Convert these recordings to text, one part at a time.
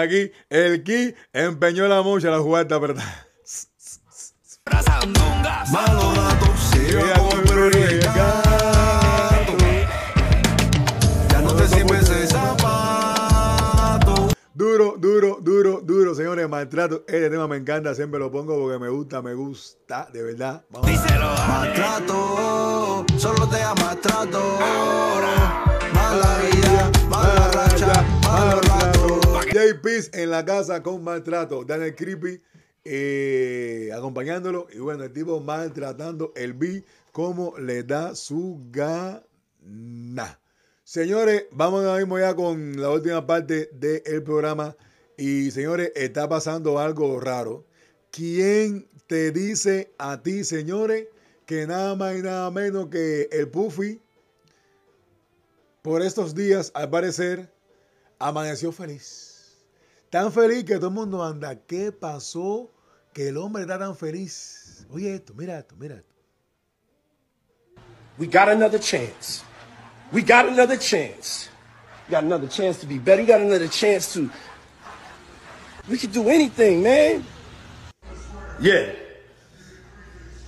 aquí, el Ki empeñó la mocha la jugada apretada. Ya no te Duro, duro, duro, duro, señores, maltrato. Este tema me encanta, siempre lo pongo porque me gusta, me gusta, de verdad. Vamos. Díselo, maltrato, solo te da maltrato. Mala vida, mala racha, malo rato. Jay Peace en la casa con maltrato. Daniel Creepy eh, acompañándolo. Y bueno, el tipo maltratando el B como le da su gana. Señores, vamos ahora mismo ya con la última parte del programa. Y señores, está pasando algo raro. ¿Quién te dice a ti, señores, que nada más y nada menos que el Puffy, por estos días, al parecer, amaneció feliz? Tan feliz que todo el mundo anda. ¿Qué pasó? Que el hombre está tan feliz. Oye esto, mira esto, mira esto. We got another chance. We got another chance. We got another chance to be better. We got another chance to. We could do anything, man. Yeah.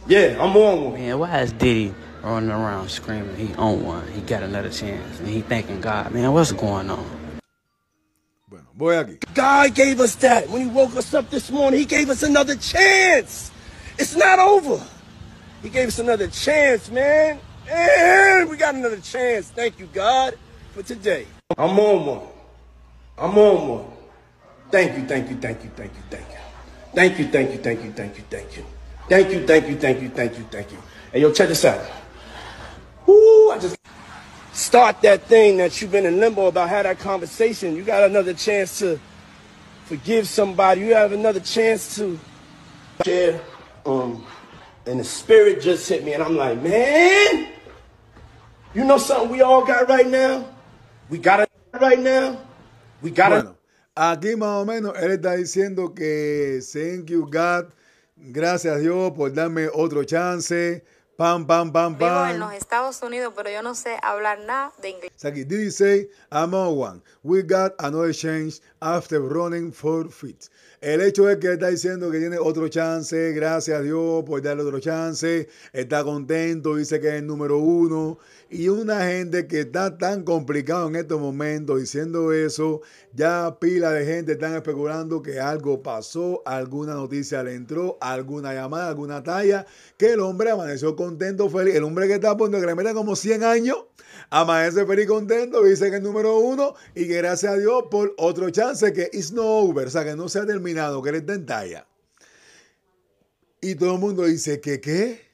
Yeah, I'm on one. Man, why is Diddy running around screaming he on one? He got another chance. And he thanking God. Man, what's going on? Bueno, voy aquí. God gave us that. When he woke us up this morning, he gave us another chance. It's not over. He gave us another chance, man. And we got another chance. Thank you, God, for today. I'm on one. I'm on one. Thank you, thank you, thank you, thank you, thank you. Thank you, thank you, thank you, thank you, thank you. Thank you, thank you, thank you, thank you, thank you. And yo, check this out. Ooh, I just start that thing that you've been in limbo about, have that conversation. You got another chance to forgive somebody. You have another chance to share. Um, and the spirit just hit me, and I'm like, man, you know something we all got right now? We got it right now. We got it. aquí más o menos él está diciendo que thank you God, gracias a Dios por darme otro chance. Pam, pam, pam, Vivo en los Estados Unidos, pero yo no sé hablar nada de inglés. did he say? I'm on one. We got another change after running four feet. El hecho es que está diciendo que tiene otro chance, gracias a Dios por darle otro chance, está contento, dice que es el número uno. Y una gente que está tan complicado en estos momentos diciendo eso, ya pila de gente están especulando que algo pasó, alguna noticia le entró, alguna llamada, alguna talla, que el hombre amaneció contento, feliz. El hombre que está poniendo que le como 100 años es feliz contento, dice que el número uno y que gracias a Dios por otro chance que es no over, o sea, que no se ha terminado, que le está Y todo el mundo dice que qué.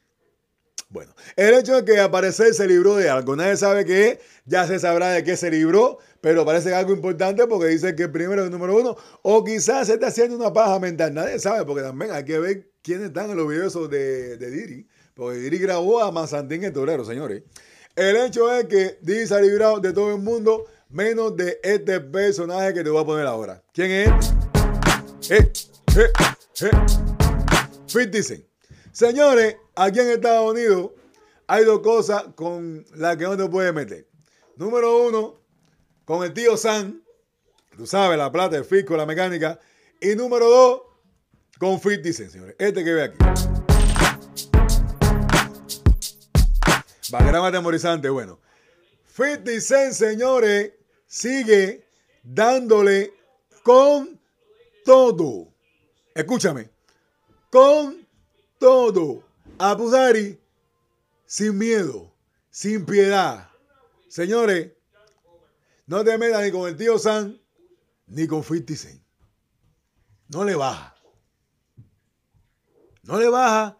Bueno, el hecho de que aparece ese libro de algo, nadie sabe qué, ya se sabrá de qué se libró, pero parece algo importante porque dice que primero es el número uno, o quizás se está haciendo una paja mental, nadie sabe, porque también hay que ver quiénes están en los videos de, de Diri, porque Diri grabó a Mazantín el torero, señores. El hecho es que Diz ha librado de todo el mundo, menos de este personaje que te voy a poner ahora. ¿Quién es? Eh, eh, eh. Señores, aquí en Estados Unidos hay dos cosas con las que no te puedes meter. Número uno, con el tío San, tú sabes, la plata, el fisco, la mecánica. Y número dos, con Fit señores. Este que ve aquí. Background atemorizante, bueno. 50 señores, sigue dándole con todo. Escúchame. Con todo. y sin miedo, sin piedad. Señores, no te metas ni con el tío San, ni con 50 No le baja. No le baja.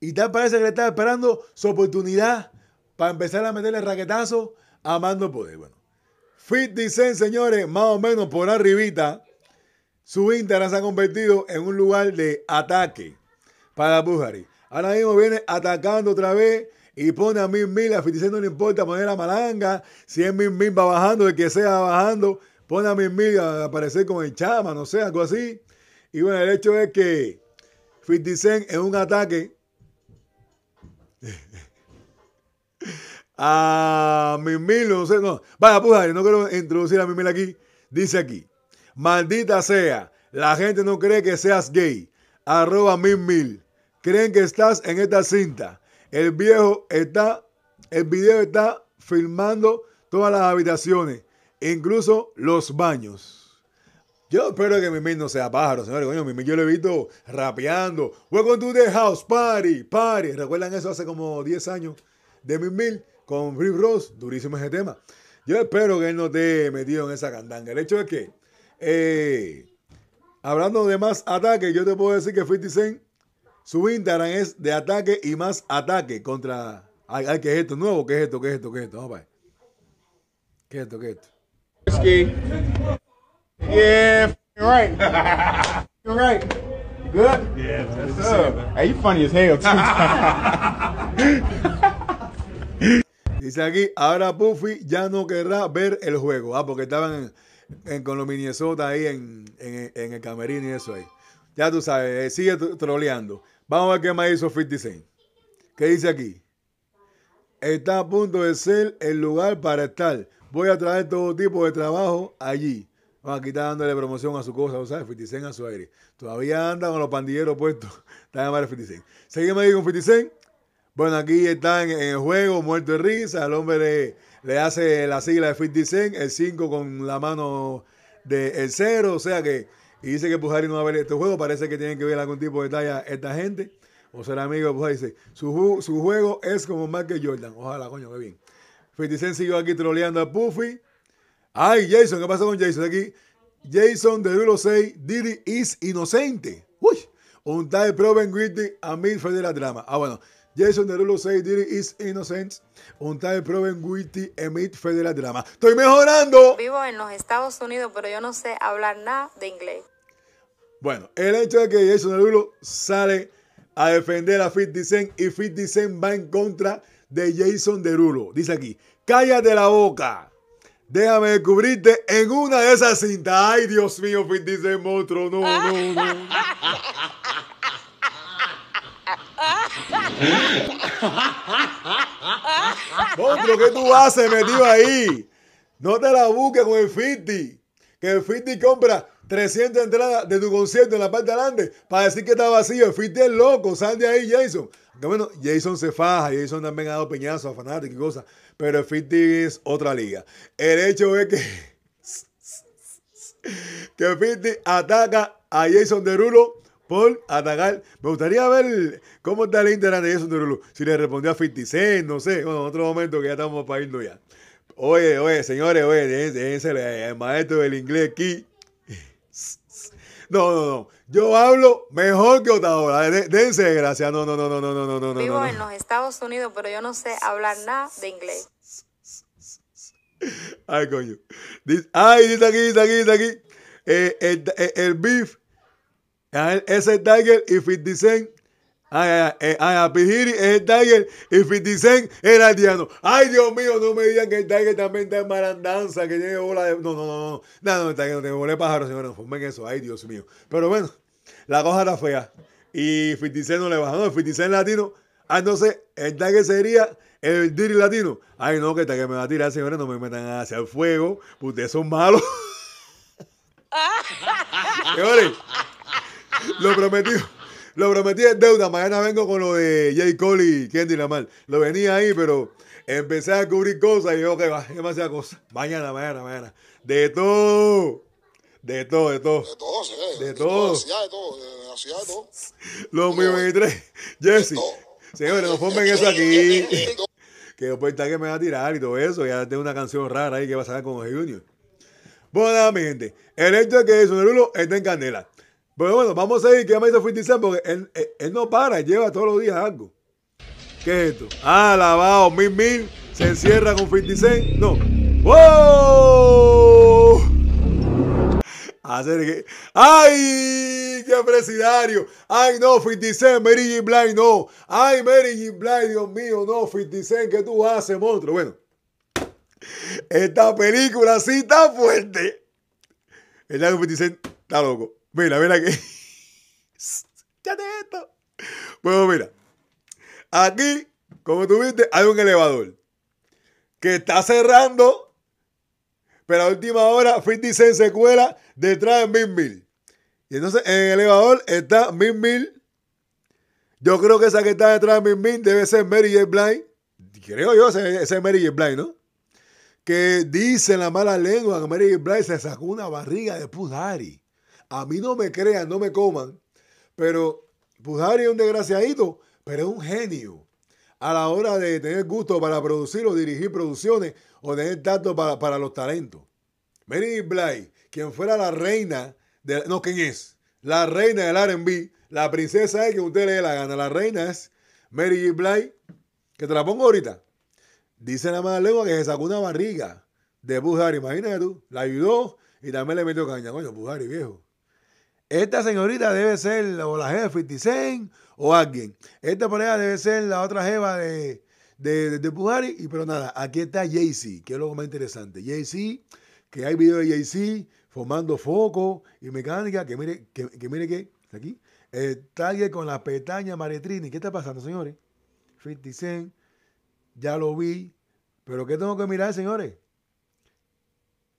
Y tal parece que le está esperando su oportunidad para empezar a meterle raquetazo a Mando Poder. Bueno, 50 señores, más o menos por arribita, su internet se ha convertido en un lugar de ataque para Bujari. Ahora mismo viene atacando otra vez y pone a mil mil, a no le importa poner a malanga, si es mil mil va bajando, el que sea bajando, pone a mil mil a aparecer con el chama, no sé, algo así. Y bueno, el hecho es que Fit en es un ataque A Mimil, no sé, no. Vaya, pues, yo no quiero introducir a Mimil aquí. Dice aquí, maldita sea, la gente no cree que seas gay. Arroba Mimil. Creen que estás en esta cinta. El viejo está, el video está filmando todas las habitaciones, incluso los baños. Yo espero que Mimil no sea pájaro, señores. Coño, Mimil yo lo he visto rapeando. Welcome to the house, party, party. ¿Recuerdan eso hace como 10 años? De Mimil con Rick Ross, durísimo ese tema. Yo espero que él no te metió en esa candanga. El hecho es que, eh, hablando de más ataques, yo te puedo decir que 50 Cent, su Instagram es de ataque y más ataque contra... Ay, ¿qué es esto nuevo? ¿Qué es esto? ¿Qué es esto? ¿Qué es esto? Vamos ¿Qué es esto? ¿Qué es esto? Yeah, right. You're right. Good? Yeah, that's Hey, you funny as hell, Dice aquí, ahora Puffy ya no querrá ver el juego. Ah, porque estaban con los Minnesota ahí en, en, el camerino y eso ahí. Ya tú sabes, eh, sigue troleando. Vamos a ver qué más hizo 50 ¿Qué dice aquí? Está a punto de ser el lugar para estar. Voy a traer todo tipo de trabajo allí. aquí está dándole promoción a su cosa, ¿sabes? 50 a su aire. Todavía anda con los pandilleros puestos. Está llamando 50 Seguimos ahí con 50 bueno, aquí están en el juego, muerto de risa. El hombre le, hace la sigla de 50 Cent, el 5 con la mano de el 0. O sea que, y dice que Pujari no va a ver este juego. Parece que tienen que ver algún tipo de talla esta gente. O sea, amigo de Pujari. Dice: su, juego es como más que Jordan. Ojalá, coño, que bien. 50 Cent siguió aquí troleando a Puffy. Ay, Jason, ¿qué pasa con Jason aquí? Jason de Rulo 6, Diddy is inocente. Uy, un tal Proven Gritty a mil fue de la trama. Ah, bueno. Jason Derulo 6 Diddy is Innocent. Un time proven emit federal drama. ¡Estoy mejorando! Vivo en los Estados Unidos, pero yo no sé hablar nada de inglés. Bueno, el hecho de que Jason Derulo sale a defender a 50 Cent y 50 Cent va en contra de Jason Derulo. Dice aquí, cállate la boca. Déjame descubrirte en una de esas cintas. Ay, Dios mío, 50 Cent monstruo. No, no, no. Monstruo, ¿qué tú haces metido ahí? No te la busques con el 50. Que el 50 compra 300 entradas de tu concierto en la parte de adelante para decir que está vacío. El 50 es loco. Sal de ahí, Jason. Que bueno, Jason se faja. Jason también ha dado peñazo a fanáticos y cosas. Pero el 50 es otra liga. El hecho es que. Que el 50 ataca a Jason Derulo Paul atacar. Me gustaría ver cómo está el internet de eso, Si le respondió a 56, no sé. Bueno, en otro momento que ya estamos para irnos ya. Oye, oye, señores, oye, déjense el maestro del inglés aquí. No, no, no. Yo hablo mejor que hora. Dense gracias. No, no, no, no, no, no, no, no. Vivo en los Estados Unidos, pero yo no sé hablar nada de inglés. Ay, coño. Ay, dice aquí, dice aquí, dice aquí. Eh, el, eh, el beef Ah, es el Tiger y 50 Ay, ay, ay, Pijiri es el Tiger y 50 era el diano. Ay, Dios mío, no me digan que el Tiger también está en marandanza, que tiene bola de. No, no, no, no. No, no, el Tiger no tiene bola de pájaro, señores. No fumen eso. Ay, Dios mío. Pero bueno, la cosa era fea. Y 56 no le bajó. No, 50 Cent latino. Ah, sé el Tiger sería el Diri latino. Ay, no, que el Tiger me va a tirar, señores. No me metan hacia el fuego. Ustedes son malos. señores. Lo prometido. Lo prometí en deuda. Mañana vengo con lo de J. Cole y Kendrick Lamar. Lo venía ahí, pero empecé a descubrir cosas y yo, que va demasiada cosa. Mañana, mañana, mañana. De todo. De todo, de todo. De todo, sí. De, de todo. De todo. De la ciudad de todo. Los 23. Jesse. Señores, no formen eso aquí. que después está que me va a tirar y todo eso. Ya tengo una canción rara ahí que va a salir con Junior. Bueno, nada, mi gente. El hecho de que lulo está en candela. Pero bueno, vamos a seguir, que ya me hizo Fitizan, porque él, no para, lleva todos los días algo. ¿Qué es esto? Ah, lavado, mil mil, se encierra con 56. No. ¡Wow! Hacer ¡Ay! ¡Qué presidario! ¡Ay, no, 56, Mary J Blind, no! ¡Ay, Mary y Blind, Dios mío, no, 56, ¿qué tú haces, monstruo? Bueno, esta película sí está fuerte. El año 56 está loco. Mira, mira que. ya te esto. Bueno, mira. Aquí, como tú viste, hay un elevador que está cerrando, pero a última hora Finn Cent se cuela detrás de mil Mil. Y entonces en el elevador está mil Mil. Yo creo que esa que está detrás de mil Mil debe ser Mary J. Blind. Creo yo, ese es Mary J. Blind, ¿no? Que dice en la mala lengua que Mary J. Blind se sacó una barriga de Pudari. A mí no me crean, no me coman. Pero Pujari es un desgraciadito, pero es un genio a la hora de tener gusto para producir o dirigir producciones o tener tanto para, los talentos. Mary Bly, quien fuera la reina, de, no, ¿quién es? La reina del RB, la princesa es que usted le dé la gana. La reina es Mary Bly, que te la pongo ahorita. Dice la madre lengua que se sacó una barriga de Bujari, imagínate tú, la ayudó y también le metió caña. Coño, Bujari viejo. Esta señorita debe ser o la jefa de Cent o alguien. Esta pareja debe ser la otra jefa de, de, Pujari. Y pero nada, aquí está Jay-Z, que es lo más interesante. Jay-Z, que hay videos de Jay-Z formando foco y mecánica, que mire que, mire que, aquí, Está eh, con la petaña Maretrini. ¿Qué está pasando, señores? 50 Cent, ya lo vi, pero ¿qué tengo que mirar, señores?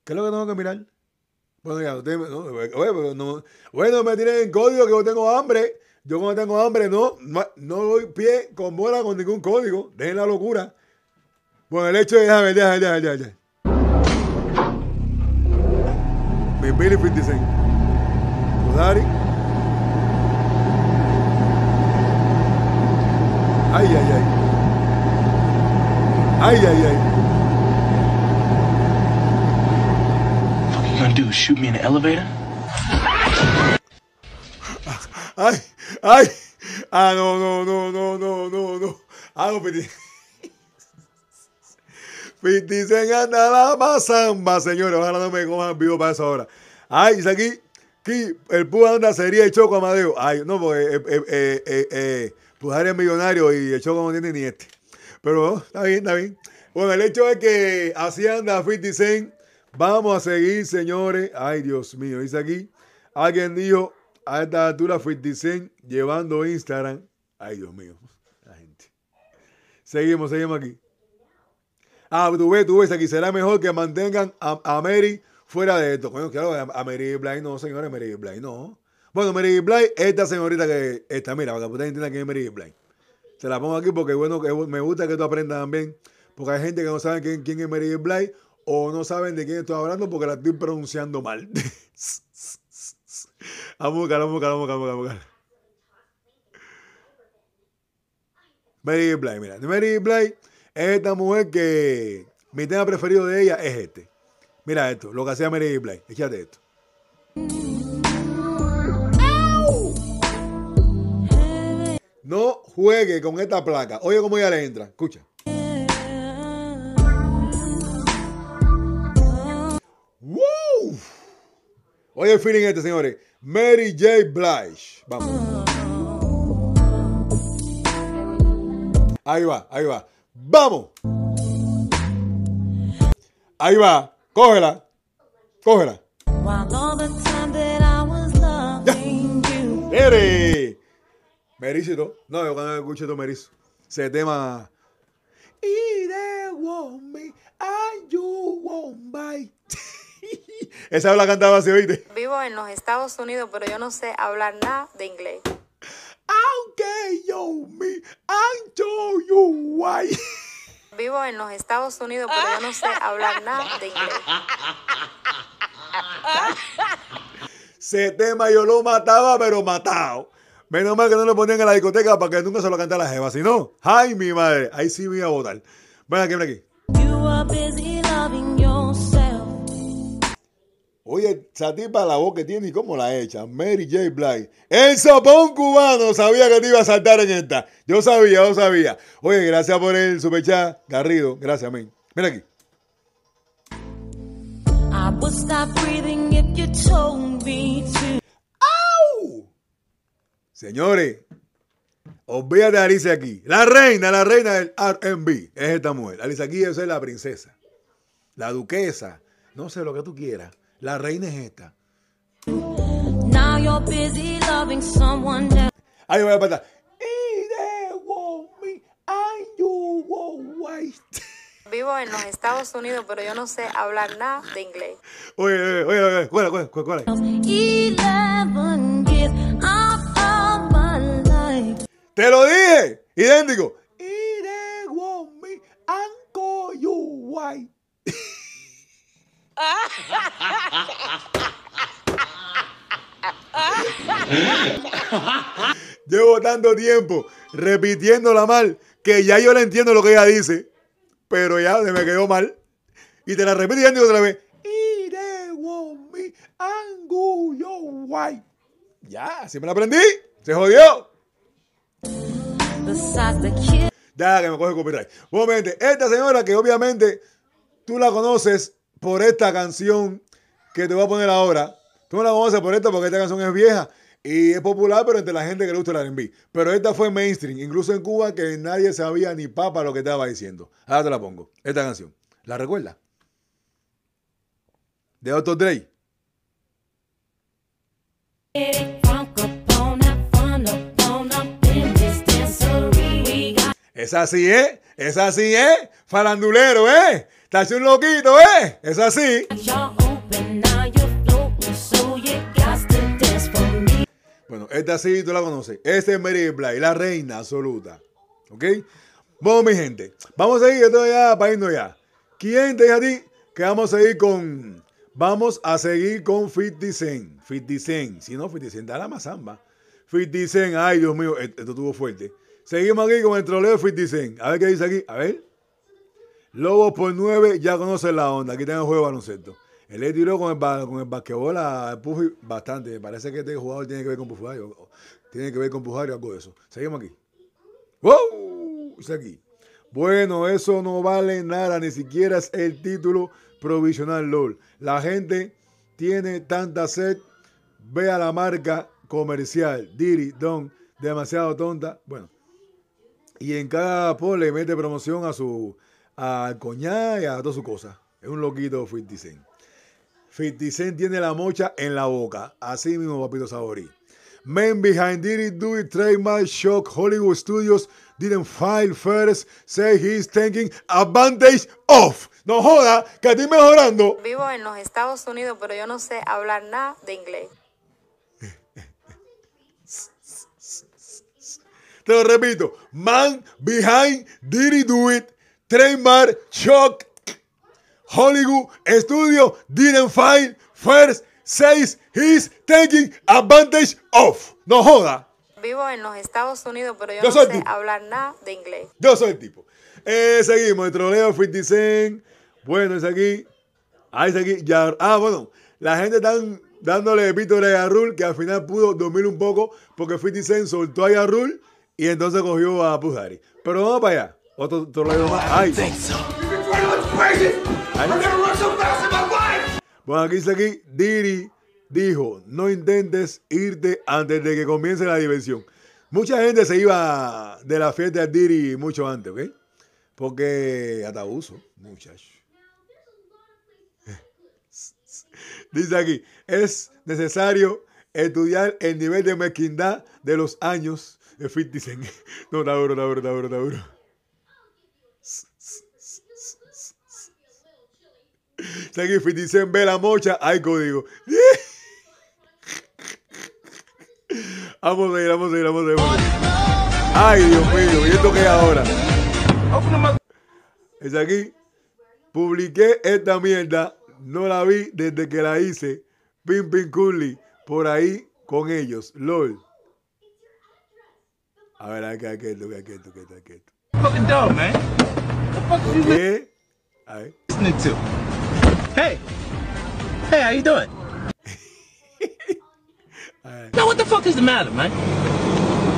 ¿Qué es lo que tengo que mirar? Bueno, ya, ustedes no, oye, no, bueno, me tienen en código que yo tengo hambre. Yo cuando tengo hambre no, no, doy pie con bola con ningún código. Dejen la locura. Bueno, el hecho es, déjame, déjame, déjame, déjame. Mi Billy 56. Rodari. Ay, ay, ay. Ay, ay, ay. gonna do? Shoot me in the elevator? ¡Ay! ¡Ay! ¡Ah, no, no, no, no, no, no, no! ¡Ah, no, Piti! Piti se anda la mazamba, señores. Ojalá no me cojan vivo para esa hora. ¡Ay! Dice aquí, aquí el puja anda sería el Choco Amadeo. ¡Ay! No, porque eh, eh, eh, eh, eh Pujar es millonario y el Choco no tiene ni este. Pero oh, está bien, está bien. Bueno, el hecho es que así anda 50 Cent Vamos a seguir, señores. Ay, Dios mío, dice aquí. Alguien dijo, a esta altura 56 llevando Instagram. Ay, Dios mío, la gente. Seguimos, seguimos aquí. Ah, tú ves, tú ves aquí. Será mejor que mantengan a, Mary fuera de esto. Coño, claro, a Mary Bly no, señores, Mary Bly no. Bueno, Mary Bly, esta señorita que está, mira, para que ustedes entiendan quién es Mary Bly. Se la pongo aquí porque, bueno, que me gusta que tú aprendas también. Porque hay gente que no sabe quién, quién es Mary Bly o no saben de quién estoy hablando porque la estoy pronunciando mal. vamos a buscar, vamos a buscar, vamos a buscar, vamos a Mary Blay, mira. Mary Blay es esta mujer que mi tema preferido de ella es este. Mira esto, lo que hacía Mary Blay. Fíjate esto. No juegue con esta placa. Oye cómo ella le entra. Escucha. Oye el feeling este, señores. Mary J. Blige. Vamos. Ahí va, ahí va. Vamos. Ahí va. Cógela. Cógela. Mary! Mericito. No, yo cuando escuché esto Mericito. Se tema. Y de want me, and you Esa habla cantaba así, ¿oíste? Vivo en los Estados Unidos, pero yo no sé hablar nada de inglés. Aunque yo me ancho you why. Vivo en los Estados Unidos, pero yo no sé hablar nada de inglés. Ese tema yo lo mataba, pero matado. Menos mal que no lo ponían en la discoteca para que nunca se lo cantara la jeva. Si no, ay, mi madre, ahí sí me a votar. Bueno, aquí, aquí. Oye, esa la voz que tiene y cómo la echa. Mary J. Blige. El sopón cubano. Sabía que te iba a saltar en esta. Yo sabía, yo sabía. Oye, gracias por el superchat, Garrido. Gracias, a mí, Mira aquí. Señores, olvídate a Alicia aquí. La reina, la reina del RB es esta mujer. Alicia aquí es la princesa, la duquesa, no sé lo que tú quieras la reina es esta. Now you're busy loving someone else. Ahí voy a pasar. Vivo en los Estados Unidos, pero yo no sé hablar nada de inglés. Oye, oye, oye, oye, cuál, cuál, Te lo dije, idéntico. Llevo tanto tiempo repitiéndola mal que ya yo le entiendo lo que ella dice, pero ya se me quedó mal. Y te la repito y otra vez. Ya, así me la aprendí. Se jodió. Ya, que me coge copyright. Momente, esta señora que obviamente tú la conoces por esta canción que te voy a poner ahora. Tú me la a hacer por esta porque esta canción es vieja y es popular, pero entre la gente que le gusta el R&B. Pero esta fue mainstream, incluso en Cuba, que nadie sabía ni papa lo que estaba diciendo. Ahora te la pongo, esta canción. ¿La recuerdas? De Otto Dre. Es así, ¿eh? Es así, ¿eh? Farandulero, ¿eh? Estás un loquito, ¿eh? Es así. Bueno, esta sí tú la conoces. Este es Mary Bly, la reina absoluta. ¿Ok? Bueno, mi gente, vamos a ir, esto ya para irnos ya. ¿Quién te dijo a ti que vamos a seguir con... Vamos a seguir con 50 Cent. 50 Cent. Si no, 50 Cent da la mazamba. 50 Cent, ay Dios mío, e-, esto estuvo fuerte. Seguimos aquí con el troleo de A ver qué dice aquí. A ver. Lobos por 9, ya conocen la onda. Aquí tengo el juego de baloncesto. Él le tiró con el, con basquetbol a Puffy bastante. Me parece que este jugador tiene que ver con Puffy. Tiene que ver con Pujario o algo de eso. Seguimos aquí. ¡Wow! Dice aquí. Bueno, eso no vale nada, ni siquiera es el título provisional LOL. La gente tiene tanta sed, ve a la marca comercial, Diri, Don, demasiado tonta. Bueno, y en cada post le mete promoción a su a coñá y a todas sus cosas. Es un loquito 50 Cent. 50 Cent tiene la mocha en la boca. Así mismo, papito Saborí. Men behind It Do It Trademark Shock Hollywood Studios didn't file first, say he's taking advantage of. No joda, que estoy mejorando. Vivo en los Estados Unidos, pero yo no sé hablar nada de inglés. Te lo repito, Man Behind Diddy Do It, Trademark Shock, Hollywood Studio Didn't Find First Says He's Taking Advantage Of. No joda. Vivo en los Estados Unidos, pero yo, no sé hablar nada de inglés. Yo soy el tipo. Eh, seguimos, el troleo Cent. Bueno, es aquí. Ahí es aquí. Ya, ah, bueno. La gente está dándole pito a Rule, que al final pudo dormir un poco porque 50 Cent soltó a Rule y entonces cogió a Pujari. Pero vamos para allá. Otro, otro ¡Ay! Bueno, aquí dice aquí, Diri dijo, no intentes irte antes de que comience la diversión. Mucha gente se iba de la fiesta a Diri mucho antes, ¿ok? Porque hasta abuso, muchacho. Dice aquí, es necesario estudiar el nivel de mezquindad de los años de dicen. No, Tauro, duro, Tauro, duro Está aquí dicen, ve la mocha. Hay código. Vamos a ir, vamos a ir, vamos a ir. Ay, Dios mío, ¿y esto qué es ahora? Es aquí. Publiqué esta mierda. No la vi desde que la hice. Pim Pim Curly. Por ahí con ellos. LOL. All right, I got I get, look, I get, look, I get. Fucking dumb, man. What The fuck are you okay. All right. listening to? Hey, hey, how you doing? All right. Now what the fuck is the matter, man?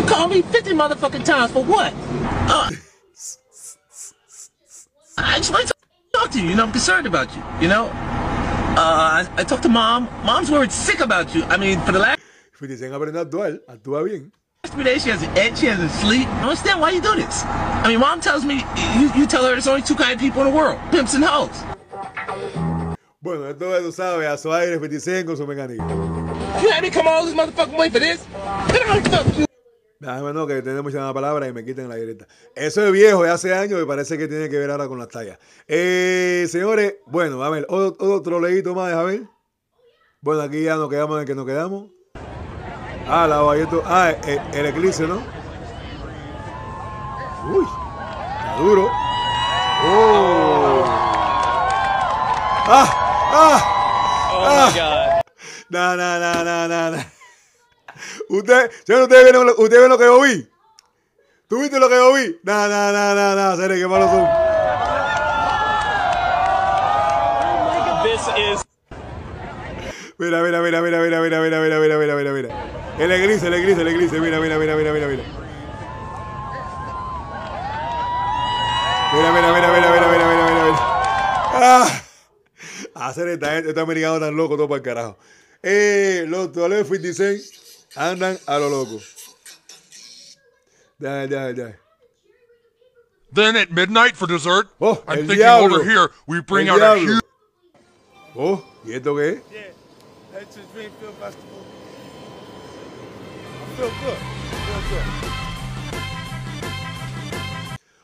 Call me 50 motherfucking times for what? Uh, I explained to talk to you, you know, I'm concerned about you, you know? Uh, I, I talked to mom. Mom's worried sick about you. I mean, for the last... Fíjense, abre una dual, actúa bien. Yesterday she has an edge, she has a sleep. I understand why you do this. I mean, mom tells me, you, you tell her there's only two kind of people in the world, pimps and hoes. Bueno, todo eso sabe a su aire 25 su mecánica. You had me come all this motherfucking way for this? Déjame no, que tenemos ya una palabra y me quiten la directa. Eso es viejo de hace años y parece que tiene que ver ahora con las tallas. Eh, señores, bueno, a ver, otro, otro leíto más, a ver. Bueno, aquí ya nos quedamos en el que nos quedamos. Ah, la Bayoto. Ah, eh, eh, el, eclipse, ¿no? Uy, está duro. Oh. Ah, ah. Oh my ah. God. No, no, no, no, no, no. Usted, señor, ustedes ven, usted ven lo que yo vi. ¿Tú viste lo que yo vi? No, no, no, no, no, Seré que malos son. Mira, Mira, mira, mira, mira, mira, mira, mira, mira, mira, mira, mira. El gris, el gris, el gris. Mira, mira, mira, mira, mira, mira. Mira, mira, mira, mira, mira, mira, mira, mira. Ah, ah hacer esta, eh, este americano tan loco todo para el carajo. Eh, los Toledo 56 andan a lo loco. Dale, dale, dale. Then at midnight for dessert, oh, I'm thinking diablo. over here we bring out a huge. Oh, ¿y esto qué es?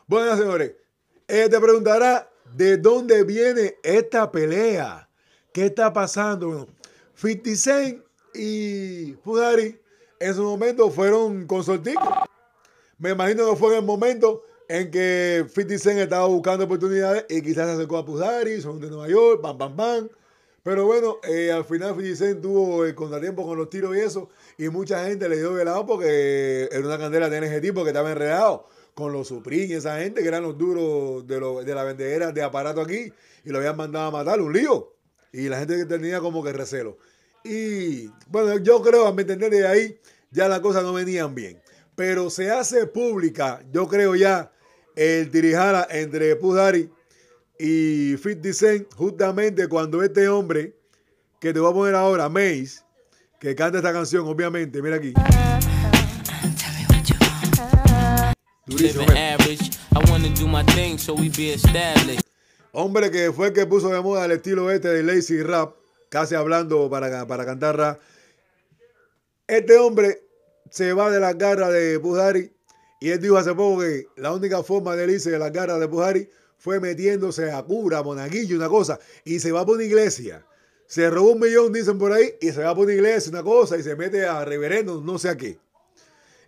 Bueno, señores, eh, te preguntará de dónde viene esta pelea. ¿Qué está pasando? Bueno, 50 Cent y Fudari en su momento fueron consorticos. Me imagino que fue en el momento en que 50 estaba buscando oportunidades y quizás se acercó a Fudari, son de Nueva York, pam, pam, pam. Pero bueno, eh, al final Fujisen tuvo el eh, contratiempo con los tiros y eso, y mucha gente le dio velado porque era una candela de ese tipo que estaba enredado con los Supreme y esa gente que eran los duros de, de la vendedera de aparato aquí, y lo habían mandado a matar, un lío. Y la gente que tenía como que recelo. Y bueno, yo creo, a mi entender, de ahí ya las cosas no venían bien. Pero se hace pública, yo creo ya, el tirijala entre Pudari y fit Dicen, justamente cuando este hombre, que te voy a poner ahora, Mace, que canta esta canción, obviamente, mira aquí. hombre que fue el que puso de moda el estilo este de lazy rap, casi hablando para, para cantar rap. Este hombre se va de las garras de Buhari y él dijo hace poco que la única forma de él irse de las garras de Buhari fue metiéndose a cura, monaguillo, una cosa, y se va por una iglesia. Se robó un millón, dicen por ahí, y se va por una iglesia, una cosa, y se mete a reverendo, no sé a qué.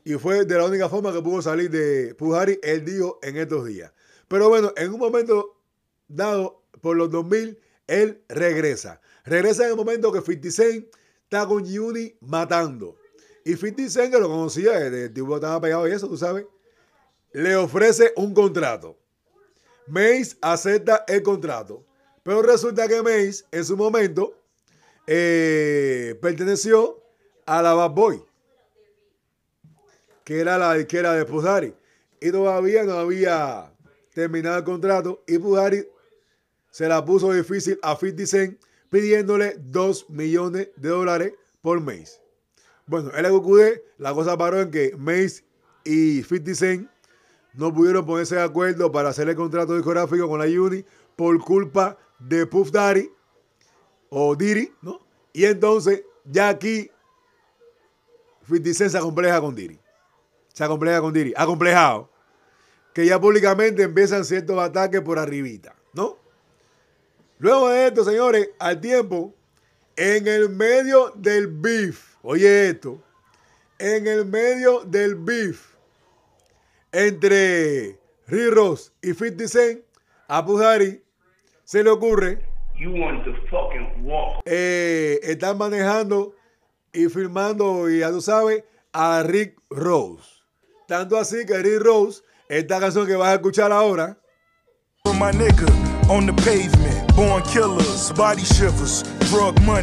Y fue de la única forma que pudo salir de Pujari, él dijo en estos días. Pero bueno, en un momento dado por los 2000, él regresa. Regresa en el momento que 56 está con Yuni matando. Y 56, que lo conocía, eh, el tipo estaba pegado y eso, tú sabes, le ofrece un contrato. Mace acepta el contrato. Pero resulta que Mace, en su momento, eh, perteneció a la Bad Boy, que era la izquierda de Pujari. Y todavía no había terminado el contrato. Y Pujari se la puso difícil a 50 Cent pidiéndole 2 millones de dólares por Mace. Bueno, el LQD, la cosa paró en que Mace y 50 Cent no pudieron ponerse de acuerdo para hacer el contrato discográfico con la Uni por culpa de Puff Daddy o Diri, ¿no? Y entonces ya aquí 50 se acompleja con Diri. Se acompleja con Diri. Acomplejado. Que ya públicamente empiezan ciertos ataques por arribita, ¿no? Luego de esto, señores, al tiempo, en el medio del beef, oye esto, en el medio del beef, entre Rick Ross y 50 Cent, a Pujari se le ocurre. You want to eh, están manejando y filmando, y ya tú sabes, a Rick Rose. Tanto así que Rick Rose, esta canción que vas a escuchar ahora. Esta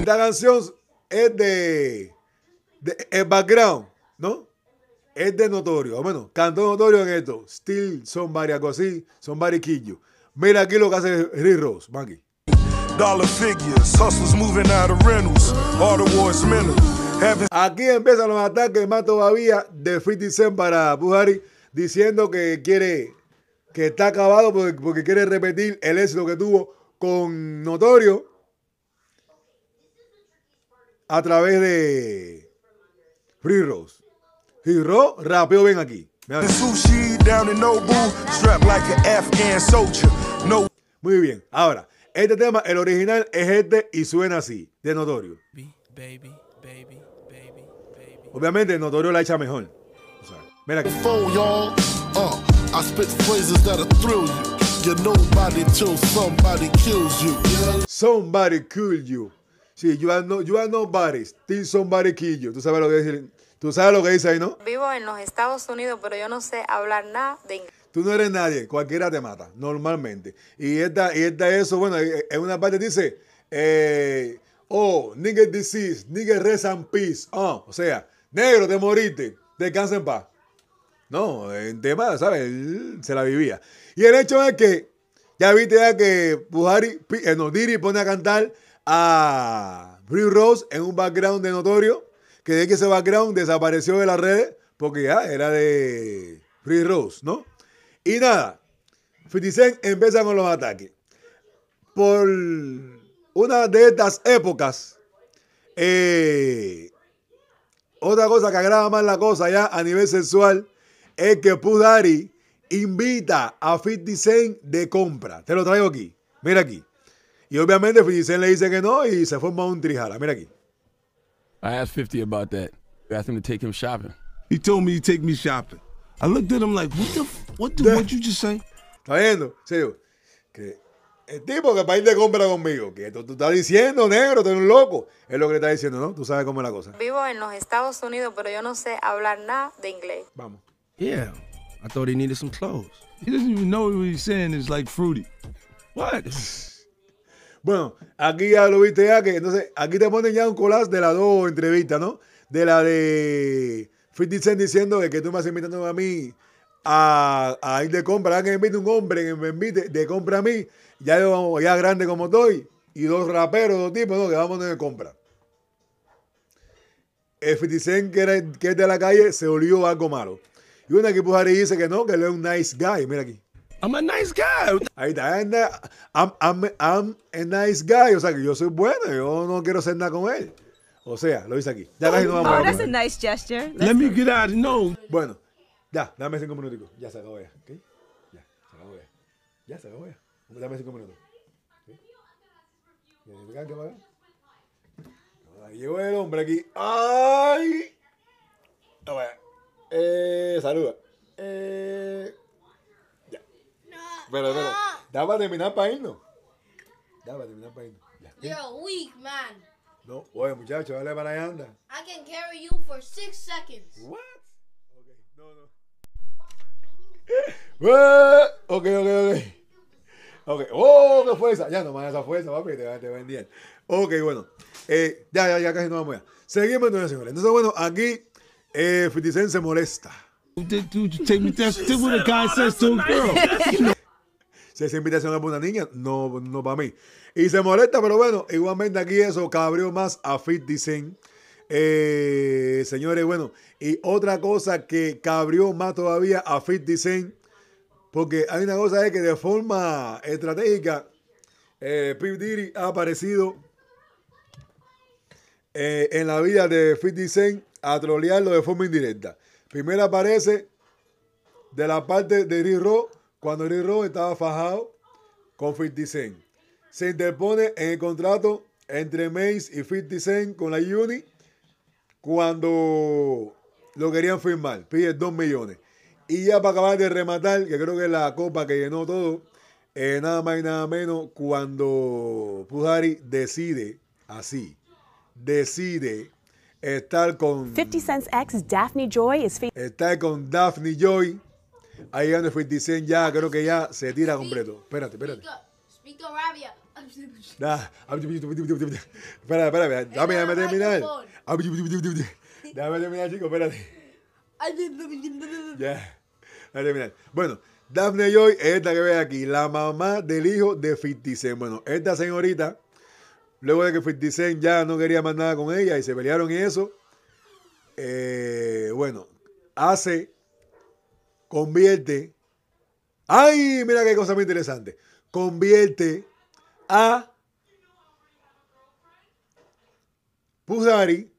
canción es de, de el background, ¿no? es de notorio, o menos, cantó notorio en esto. Still son varias cosas, son variquillos. Mira aquí lo que hace Rick Rose Maggie. Aquí empiezan los ataques más todavía de 50 Cent para Buhari, diciendo que quiere, que está acabado porque, porque quiere repetir el éxito que tuvo con Notorio a través de Free Rose. Hiro, rapeo, ven aquí. Ven aquí. Muy bien, ahora, este tema, el original es este y suena así, de Notorio. Baby, baby, baby, Obviamente, Notorio la echa mejor. O sea, mira uh, aquí. somebody kill you. Sí, you are, no, you are nobody, till somebody kill you. Tú sabes lo que decir Tú sabes lo que dice ahí, ¿no? Vivo en los Estados Unidos, pero yo no sé hablar nada de inglés. Tú no eres nadie, cualquiera te mata, normalmente. Y esta, y esta eso, bueno, en eh, eh, una parte dice, eh, oh, nigga disease, niggas rest in peace. Ah, o sea, negro, te moriste, descansa en paz. No, en tema, ¿sabes? se la vivía. Y el hecho es que, ya viste ya que Buhari, eh, no, pone a cantar a Bruce Rose en un background de notorio que de que ese background desapareció de las redes porque ya era de Free Rose, ¿no? Y nada, 50 empieza con los ataques. Por una de estas épocas, eh, otra cosa que agrava más la cosa ya a nivel sexual es que Pudari invita a 50 de compra. Te lo traigo aquí. Mira aquí. Y obviamente 50 le dice que no y se forma un trijala. Mira aquí. I asked 50 about that. I asked him to take him shopping. He told me to take me shopping. I looked at him like, what the, what the, what you just say? Está viendo, serio. Que el tipo que va a ir de compra conmigo, que tú, tú estás diciendo, negro, tú eres un loco. Es lo que le estás diciendo, ¿no? Tú sabes cómo es la cosa. Vivo en los Estados Unidos, pero yo no sé hablar nada de inglés. Vamos. Yeah, I thought he needed some clothes. He doesn't even know what he's saying It's like fruity. What? Bueno, aquí ya lo viste ya que entonces aquí te ponen ya un collage de las dos entrevistas, ¿no? De la de 50 diciendo que tú me estás invitando a mí a, ir de compra, que me invite un hombre que me invite de compra a mí, ya yo ya grande como estoy, y dos raperos, dos tipos, ¿no? Que vamos de compra. El 50 que, es de la calle, se olió algo malo. Y una que Pujari dice que no, que él es un nice guy, mira aquí. I'm a nice guy. Ahí está, I'm, I'm, I'm, a nice guy. O sea, que yo soy bueno, yo no quiero hacer nada con él. O sea, lo hice aquí. Ya no oh, that's a nice gesture. Let me get out. No. Bueno, ya, dame cinco minutos. Ya se acabó ya. ¿okay? Ya, se acabó ya. Ya se acabó ya. Dame cinco minutos. ¿okay? Ahí el hombre aquí. ¡Ay! Toma. Eh, saluda. Eh. Espera, espera. Daba terminar para irnos. Daba terminar para irnos. You're a weak man. No, oye muchacho, dale para allá anda. I can carry you for six seconds. What? Okay, no, no. ok, ok, ok. Ok, oh, qué fuerza. Ya no más esa fuerza, papi, te, va te vendían. Ok, bueno. ya, ya, ya casi no vamos ya. Seguimos señores. Entonces, bueno, aquí eh, se molesta. Dude, you take me, test, that's what a guy says to a girl de esa invitación a una niña, no, no para mí. Y se molesta, pero bueno, igualmente aquí eso cabrió más a Fit dicen eh, señores, bueno, y otra cosa que cabrió más todavía a Fit dicen porque hay una cosa es que de forma estratégica, Pip eh, ha aparecido eh, en la vida de Fit Design a trolearlo de forma indirecta. Primero aparece de la parte de riro cuando Rick Ross estaba fajado con 50 Cent. Se interpone en el contrato entre Mace y 50 Cent con la Uni cuando lo querían firmar. Pide 2 millones. Y ya para acabar de rematar, que creo que es la copa que llenó todo, eh, nada más y nada menos, cuando Pujari decide así, decide estar con 50 Cent's ex Daphne Joy is con Daphne Joy Ahí donde fue ya, creo que ya se tira completo. Espérate, espérate. Espérate, espérate. Dame, dame terminar. Ah, ah, ah, dame terminar, chicos, espérate. Ya, dame terminar. Bueno, Daphne Joy es esta que ve aquí, la mamá del hijo de 50 Bueno, esta señorita, luego de que 50 ya no quería más nada con ella y se pelearon y eso, eh, bueno, hace convierte, ay, mira qué cosa muy interesante, convierte a Pusari,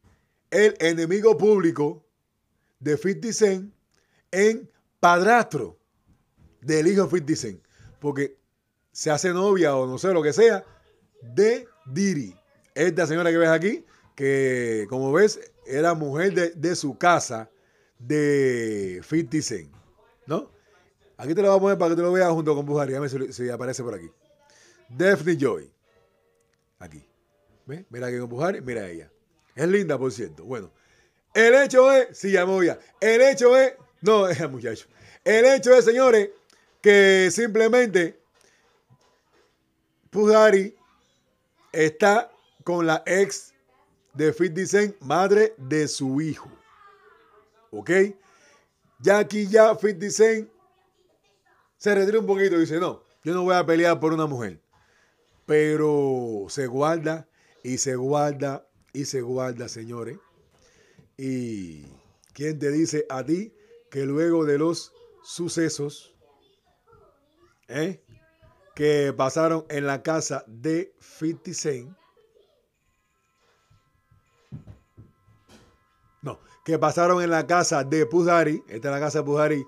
el enemigo público de 50 Cent, en padrastro del hijo de 50 Cent, porque se hace novia o no sé lo que sea de Diri. Esta señora que ves aquí, que como ves era mujer de, de su casa de 50 Cent. ¿no? Aquí te lo voy a poner para que tú lo veas junto con Pujari A ver si, aparece por aquí. Daphne Joy. Aquí. Mira aquí con Pujari mira ella. Es linda, por cierto. Bueno, el hecho es, sí, ya El hecho es, no, es muchacho. El hecho es, señores, que simplemente Pujari está con la ex de Fit Design, madre de su hijo. ¿Ok? Ya aquí ya 50 se retira un poquito y dice, no, yo no voy a pelear por una mujer. Pero se guarda y se guarda y se guarda, señores. Y ¿quién te dice a ti que luego de los sucesos eh, que pasaron en la casa de 50 que pasaron en la casa de Pujari. Esta es la casa de Pujari.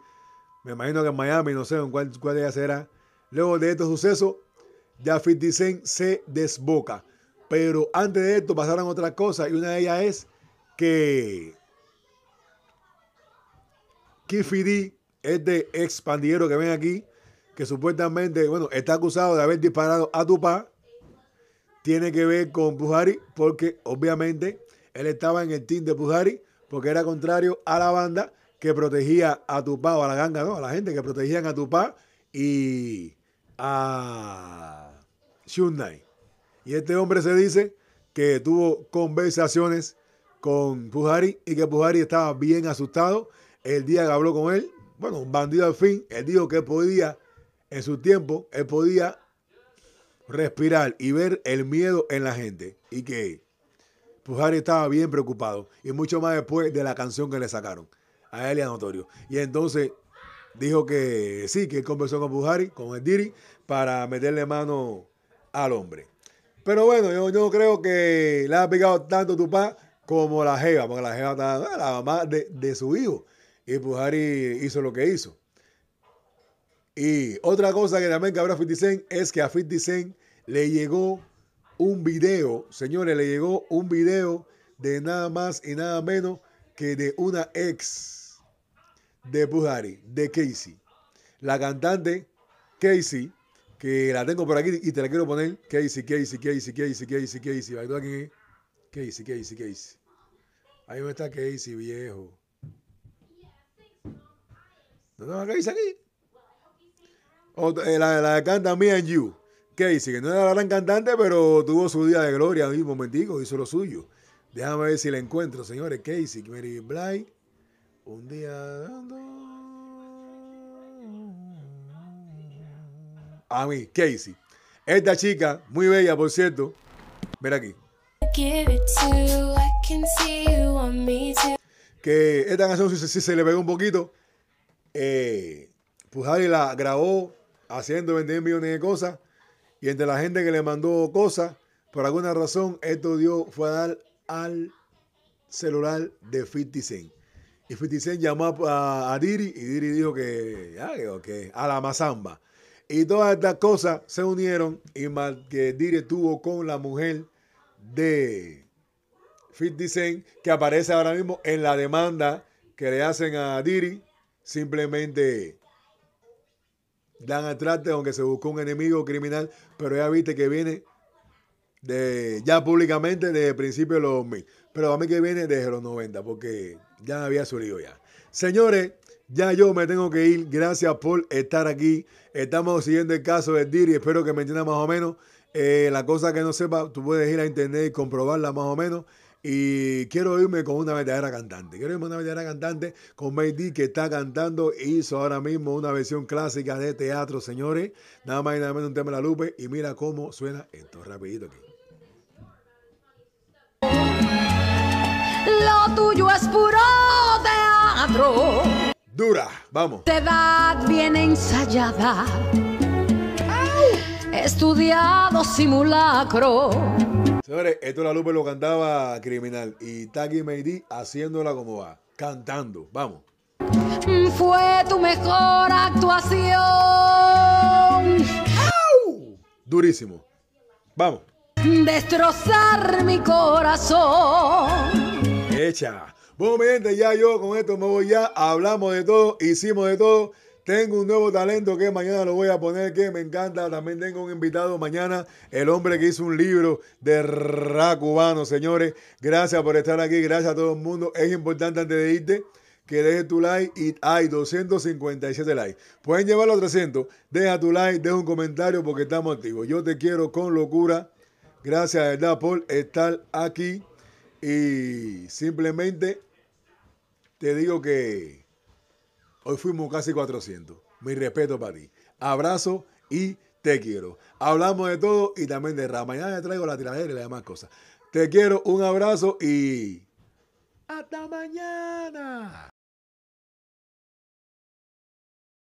Me imagino que en Miami, no sé en cuál, cuál ellas será. Luego de estos sucesos, ya se desboca. Pero antes de esto pasaron otras cosas y una de ellas es que Kifidi, este ex pandillero que ven aquí, que supuestamente, bueno, está acusado de haber disparado a Tupac, tiene que ver con Pujari porque obviamente él estaba en el team de Pujari porque era contrario a la banda que protegía a Tupá o a la ganga, ¿no? A la gente que protegían a Tupá y a Shunai. Y este hombre se dice que tuvo conversaciones con Pujari y que Pujari estaba bien asustado el día que habló con él. Bueno, un bandido al fin, él dijo que podía, en su tiempo, él podía respirar y ver el miedo en la gente. Y que Pujari pues estaba bien preocupado y mucho más después de la canción que le sacaron a Elia Notorio. Y entonces dijo que sí, que conversó con Pujari, con el Diri, para meterle mano al hombre. Pero bueno, yo, creo que le ha pegado tanto tu papá como la Jeva, porque la Jeva está la mamá de, su hijo. Y Pujari hizo lo que hizo. Y otra cosa que también cabrón a 50 es que a 50 le llegó un video, señores, le llegó un video de nada más y nada menos que de una ex de Pujari, de Casey. La cantante Casey, que la tengo por aquí y te la quiero poner. Casey, Casey, Casey, Casey, Casey, Casey. Casey, Casey, Casey. Ahí me está Casey, viejo. ¿No tengo Casey aquí? Oh, eh, la, la canta Me and You. Casey, que no era la gran cantante, pero tuvo su día de gloria mismo un momentico, hizo lo suyo. Déjame ver si la encuentro, señores. Casey, Mary Bly. Un día. A mí, Casey. Esta chica, muy bella, por cierto. mira aquí. Que esta canción, si, se le pegó un poquito, pues Pujari la grabó haciendo vender millones de cosas y entre la gente que le mandó cosas, por alguna razón, esto fue a dar al celular de 50 Y 50 llamó a, Diri y Diri dijo que, a la mazamba. Y todas estas cosas se unieron y que Diri estuvo con la mujer de 50 que aparece ahora mismo en la demanda que le hacen a Diri, simplemente Dan atrás, aunque se buscó un enemigo criminal, pero ya viste que viene de, ya públicamente desde el principio de los 2000. Pero a mí que viene desde los 90, porque ya había subido ya. Señores, ya yo me tengo que ir. Gracias por estar aquí. Estamos siguiendo el caso de Diri. Espero que me entiendan más o menos. Eh, la cosa que no sepa, tú puedes ir a internet y comprobarla más o menos. Y quiero irme con una verdadera cantante. Quiero irme con una verdadera cantante, con May que está cantando e hizo ahora mismo una versión clásica de teatro, señores. Nada más y nada menos un tema de la Lupe. Y mira cómo suena esto rapidito aquí. Lo tuyo es puro teatro. Dura, vamos. Te edad bien ensayada estudiado simulacro. Señores, esto la Lupe lo cantaba criminal y Taki Meidi haciéndola como va, cantando. Vamos. Fue tu mejor actuación. ¡Au! Durísimo. Vamos. Destrozar mi corazón. Hecha. Bueno, mi gente, ya yo con esto me voy ya. Hablamos de todo, hicimos de todo. Tengo un nuevo talento que mañana lo voy a poner, que me encanta. También tengo un invitado mañana, el hombre que hizo un libro de ra cubano. Señores, gracias por estar aquí, gracias a todo el mundo. Es importante antes de irte que dejes tu like y hay 257 likes. Pueden llevarlo a 300. Deja tu like, deja un comentario porque estamos activos. Yo te quiero con locura. Gracias, verdad, por estar aquí. Y simplemente te digo que Hoy fuimos casi 400. Mi respeto para ti. Abrazo y te quiero. Hablamos de todo y también de rama. Mañana te traigo la tiradera y las demás cosas. Te quiero, un abrazo y... Hasta mañana.